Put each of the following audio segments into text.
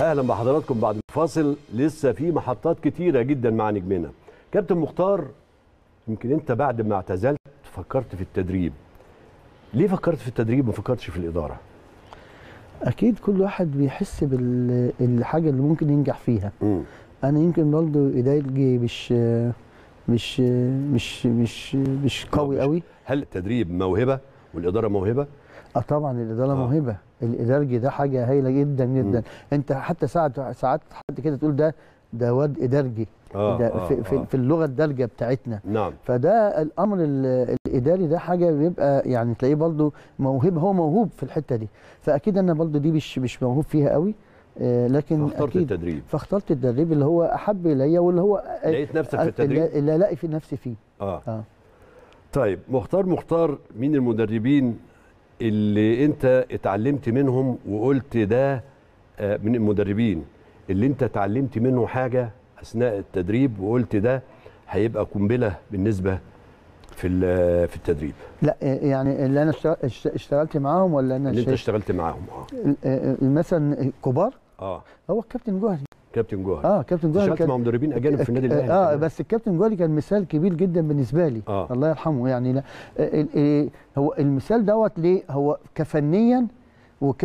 اهلا بحضراتكم بعد الفاصل لسه في محطات كتيره جدا مع نجمنا كابتن مختار يمكن انت بعد ما اعتزلت فكرت في التدريب ليه فكرت في التدريب وما فكرتش في الاداره اكيد كل واحد بيحس بالحاجه اللي ممكن ينجح فيها م. انا يمكن برضه ايدي مش مش مش مش مش قوي قوي هل التدريب موهبه والاداره موهبه اه طبعا الاداره آه. موهبه الادارجي ده حاجه هايله جدا جدا مم. انت حتى ساعات ساعات حد كده تقول ده ده واد ادارجي آه ده آه في, آه في اللغه الدارجه بتاعتنا نعم فده الامر الاداري ده حاجه بيبقى يعني تلاقيه برضه موهب هو موهوب في الحته دي فاكيد انا برضه دي مش مش موهوب فيها قوي آه، لكن فاخترت أكيد التدريب فاخترت التدريب اللي هو احب الي واللي هو آه، لقيت نفسك في آه، التدريب اللي الاقي في نفسي فيه اه, آه. طيب مختار مختار مين المدربين اللي انت اتعلمت منهم وقلت ده آه، من المدربين اللي انت اتعلمت منه حاجه اثناء التدريب وقلت ده هيبقى قنبله بالنسبه في في التدريب لا آه، يعني اللي انا اشتغلت معاهم ولا انا اللي انت اشتغلت معاهم اه, آه، مثلا كبار اه هو الكابتن جوهري كابتن جوهري اه كابتن جوهري كان مع مدربين اجانب في النادي الاهلي اه بس الكابتن جوهري كان مثال كبير جدا بالنسبه لي آه. الله يرحمه يعني لا آه، آه، آه، هو المثال دوت ليه هو كفنيا وك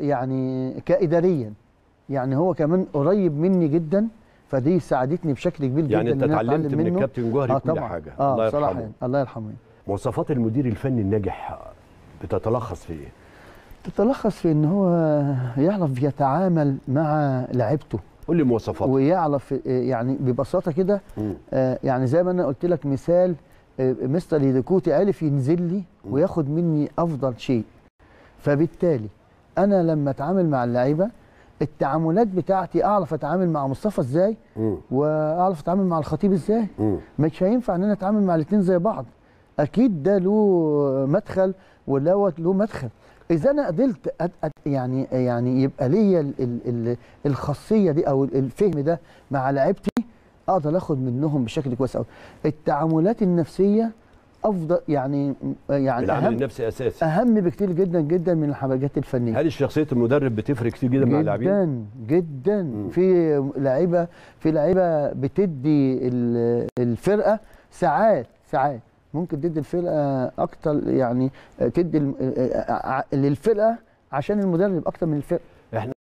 يعني كاداريا يعني هو كمان قريب مني جدا فدي ساعدتني بشكل كبير يعني جدا يعني انت اتعلمت من الكابتن جوهري آه كل طبعا. حاجه آه الله يرحمه صراحة يعني. الله يرحمه يعني. مواصفات المدير الفني الناجح بتتلخص في ايه؟ تتلخص في ان هو يعرف يتعامل مع لعيبته قول لي مواصفات ويعرف آه، يعني ببساطه كده آه يعني زي ما انا قلت لك مثال آه مستر هيديكوتي عرف ينزل لي وياخد مني افضل شيء فبالتالي انا لما اتعامل مع اللعيبه التعاملات بتاعتي اعرف اتعامل مع مصطفى ازاي واعرف اتعامل مع الخطيب ازاي مش هينفع ان انا اتعامل مع الاثنين زي بعض اكيد ده له مدخل ودوت له مدخل اذا انا قدرت يعني يعني يبقى ليا الخاصيه دي او الفهم ده مع لعيبتي اقدر اخد منهم بشكل كويس قوي التعاملات النفسيه افضل يعني يعني العامل النفسي اساسي اهم بكتير جدا جدا من الحاجات الفنيه هل شخصيه المدرب بتفرق كتير جدا, جداً مع اللاعبين جدا جدا في لعيبه في لعيبه بتدي الفرقه ساعات ساعات ممكن تدي الفرقه اكتر يعني تدي آه، آه، آه، للفرقه عشان المدرب اكتر من الفرقه